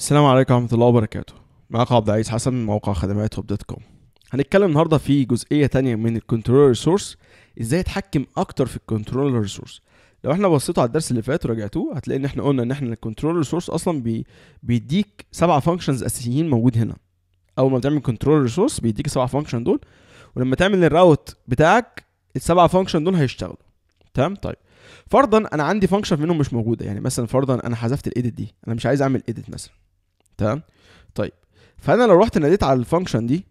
السلام عليكم ورحمة الله وبركاته معاكم عبد العزيز حسن من موقع خدمات هوب دوت كوم هنتكلم النهارده في جزئية تانية من الكنترول ريسورس ازاي اتحكم اكتر في الكنترول ريسورس لو احنا بصيتوا على الدرس اللي فات وراجعتوه هتلاقي ان احنا قلنا ان احنا الكنترول ريسورس اصلا بي بيديك سبعة فانكشنز اساسيين موجود هنا اول ما بتعمل كنترول ريسورس بيديك سبعة فانكشن دول ولما تعمل الراوت بتاعك السبعة فانكشن دول هيشتغلوا تمام طيب فرضا انا عندي فانكشن منهم مش موجوده يعني مثلا فرضا انا حذفت الايديت دي انا مش عايز اعمل ايديت مثلا تمام طيب فانا لو رحت ناديت على الفانكشن دي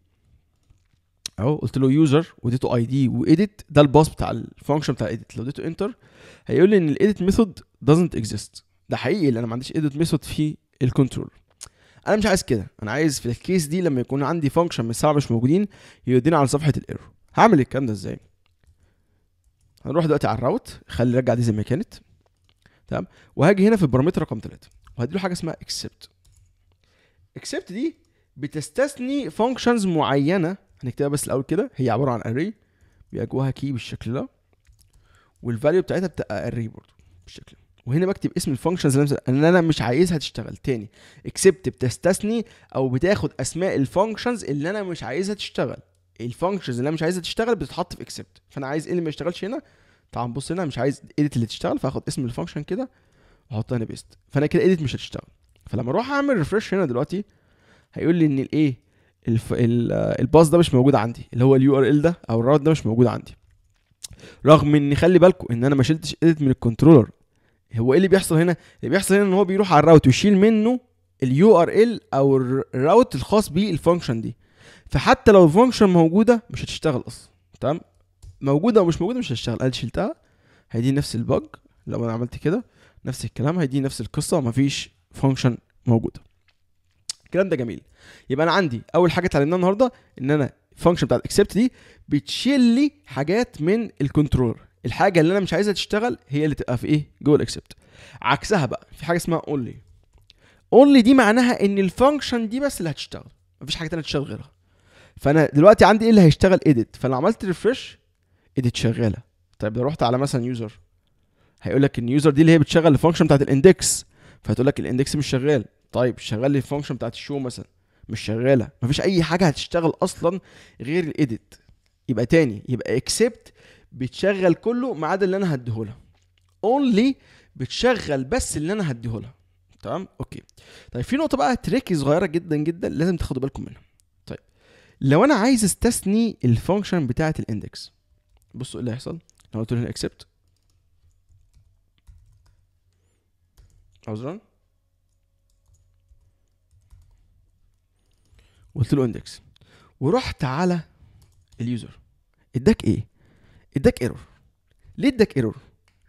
اهو قلت له يوزر واديته اي دي واديت ده الباص بتاع الفانكشن بتاع الاديت لو اديته انتر هيقول لي ان الاديت ميثود دازنت اكزيست ده حقيقي لان ما عنديش اديت ميثود في الكنترول انا مش عايز كده انا عايز في الكيس دي لما يكون عندي فانكشن من السبعه مش موجودين يودينا على صفحه الايرور هعمل الكلام ده ازاي هنروح دلوقتي على الراوت خلي رجع دي زي ما كانت تمام وهاجي هنا في البارامتر رقم 3 وهدي له حاجه اسمها اكسبت اكسبت دي بتستثني فانكشنز معينه هنكتبها بس الاول كده هي عباره عن اري بيبقى جواها كي بالشكل ده والفاليو بتاعتها بتبقى اري برضه بالشكل ده وهنا بكتب اسم الفانكشنز اللي انا مش عايزها تشتغل تاني اكسبت بتستثني او بتاخد اسماء الفانكشنز اللي انا مش عايزها تشتغل الفانكشنز اللي انا مش عايزها تشتغل بتتحط في اكسبت فانا عايز ايه اللي ما يشتغلش هنا تعال بص هنا مش عايز اديت اللي تشتغل فاخد اسم الفانكشن كده واحط هنا بيست فانا كده اديت مش هتشتغل فلما اروح اعمل ريفرش هنا دلوقتي هيقول لي ان الايه الف... الباص ده مش موجود عندي اللي هو اليو ار ال ده او الراوت ده مش موجود عندي رغم ان خلي بالكم ان انا ما شلتش اديت من الكنترولر هو ايه اللي بيحصل هنا اللي بيحصل هنا ان هو بيروح على الراوت ويشيل منه اليو ار ال او الراوت الخاص بالفانكشن دي فحتى لو الفانكشن موجوده مش هتشتغل اصلا تمام موجوده او مش موجوده مش هتشتغل قال شلتها هيدي نفس البج لو انا عملت كده نفس الكلام هيدي نفس القصه مفيش فانكشن موجوده الكلام ده جميل يبقى انا عندي اول حاجه اتعلمناها النهارده ان انا الفانكشن بتاعت الاكسبت دي بتشيل لي حاجات من الكنترولر الحاجه اللي انا مش عايزها تشتغل هي اللي تبقى في ايه جوه الاكسبت عكسها بقى في حاجه اسمها اونلي اونلي دي معناها ان الفانكشن دي بس اللي هتشتغل مفيش حاجه تانية تشتغل غيرها فانا دلوقتي عندي ايه اللي هيشتغل اديت فانا عملت ريفرش اديت شغاله طيب لو رحت على مثلا يوزر هيقول لك ان يوزر دي اللي هي بتشغل الفانكشن بتاعت الاندكس فهتقول لك الاندكس مش شغال طيب شغال لي الفانكشن بتاعت الشو مثلا مش شغاله مفيش اي حاجه هتشتغل اصلا غير الايديت يبقى تاني يبقى اكسبت بتشغل كله ما عدا اللي انا هديهولها اونلي بتشغل بس اللي انا هديهولها تمام اوكي طيب في نقطه بقى تريكي صغيره جدا جدا لازم تاخدوا بالكم منها طيب لو انا عايز استثني الفانكشن بتاعت الاندكس بصوا ايه اللي هيحصل لو قلت له اكسبت عذرا قلت له اندكس ورحت على اليوزر اداك ايه اداك ايرور ليه اداك ايرور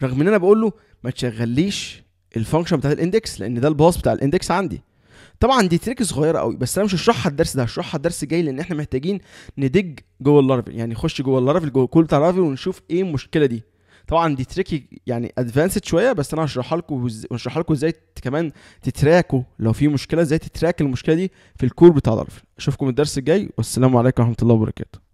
رغم ان انا بقول له ما تشغليش الفانكشن بتاعت الاندكس لان ده الباص بتاع الاندكس عندي طبعا دي تريك صغيره قوي بس انا مش هشرحها الدرس ده هشرحها الدرس الجاي لان احنا محتاجين ندج جوه اللارفل يعني نخش جوه اللارفل جوه كل بتاع اللارفل ونشوف ايه المشكله دي طبعا دي تريكي يعني ادفانسد شويه بس انا هشرحها لكم وهشرحها لكم ازاي كمان تتراكوا لو في مشكله ازاي تتراك المشكله دي في الكور بتاع الارفل اشوفكم الدرس الجاي والسلام عليكم ورحمه الله وبركاته